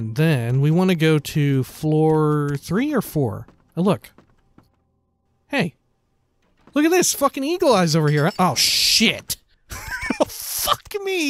And then we want to go to floor three or four. Oh, look. Hey. Look at this fucking eagle eyes over here. Oh, shit. Fuck me.